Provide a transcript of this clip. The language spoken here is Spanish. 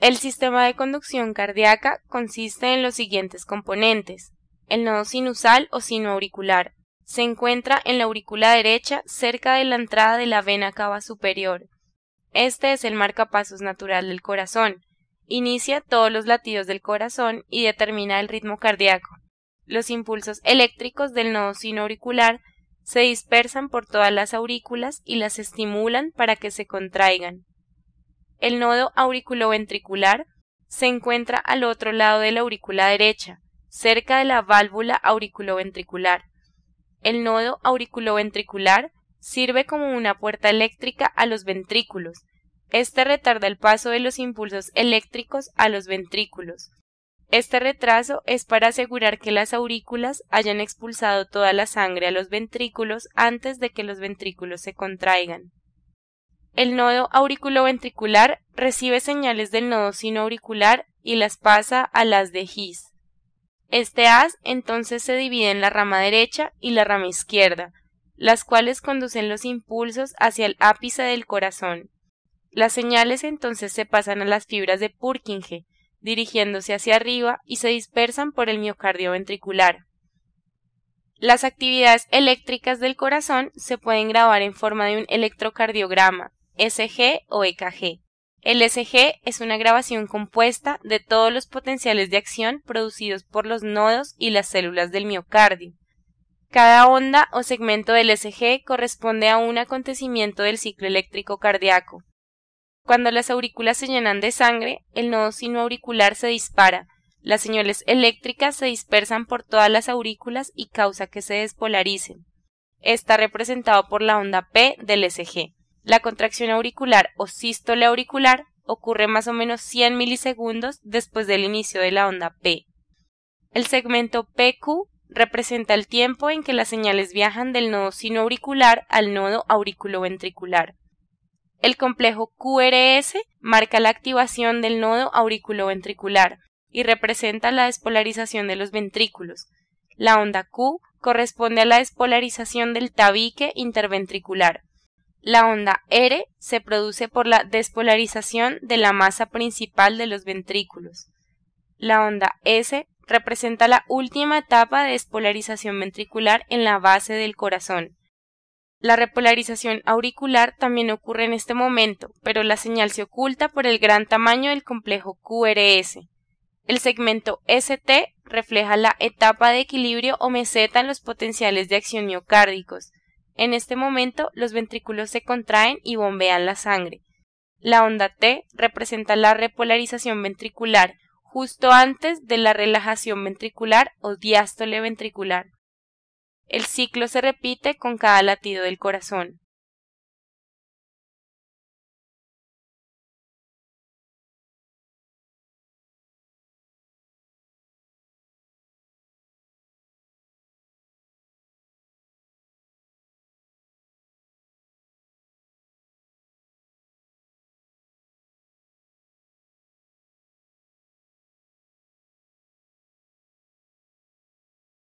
El sistema de conducción cardíaca consiste en los siguientes componentes. El nodo sinusal o sinoauricular se encuentra en la aurícula derecha cerca de la entrada de la vena cava superior. Este es el marcapasos natural del corazón. Inicia todos los latidos del corazón y determina el ritmo cardíaco. Los impulsos eléctricos del nodo sinoauricular se dispersan por todas las aurículas y las estimulan para que se contraigan. El nodo auriculoventricular se encuentra al otro lado de la aurícula derecha, cerca de la válvula auriculoventricular. El nodo auriculoventricular sirve como una puerta eléctrica a los ventrículos. Este retarda el paso de los impulsos eléctricos a los ventrículos. Este retraso es para asegurar que las aurículas hayan expulsado toda la sangre a los ventrículos antes de que los ventrículos se contraigan. El nodo auriculoventricular recibe señales del nodo sinoauricular y las pasa a las de His. Este haz entonces se divide en la rama derecha y la rama izquierda, las cuales conducen los impulsos hacia el ápice del corazón. Las señales entonces se pasan a las fibras de Purkinje, dirigiéndose hacia arriba y se dispersan por el miocardio ventricular. Las actividades eléctricas del corazón se pueden grabar en forma de un electrocardiograma, SG o EKG. El SG es una grabación compuesta de todos los potenciales de acción producidos por los nodos y las células del miocardio. Cada onda o segmento del SG corresponde a un acontecimiento del ciclo eléctrico cardíaco. Cuando las aurículas se llenan de sangre, el nodo sinoauricular se dispara, las señales eléctricas se dispersan por todas las aurículas y causa que se despolaricen. Está representado por la onda P del SG. La contracción auricular o sístole auricular ocurre más o menos 100 milisegundos después del inicio de la onda P. El segmento PQ representa el tiempo en que las señales viajan del nodo sinoauricular al nodo auriculoventricular. El complejo QRS marca la activación del nodo auriculoventricular y representa la despolarización de los ventrículos. La onda Q corresponde a la despolarización del tabique interventricular. La onda R se produce por la despolarización de la masa principal de los ventrículos. La onda S representa la última etapa de despolarización ventricular en la base del corazón. La repolarización auricular también ocurre en este momento, pero la señal se oculta por el gran tamaño del complejo QRS. El segmento ST refleja la etapa de equilibrio o meseta en los potenciales de acción miocárdicos, en este momento los ventrículos se contraen y bombean la sangre. La onda T representa la repolarización ventricular justo antes de la relajación ventricular o diástole ventricular. El ciclo se repite con cada latido del corazón.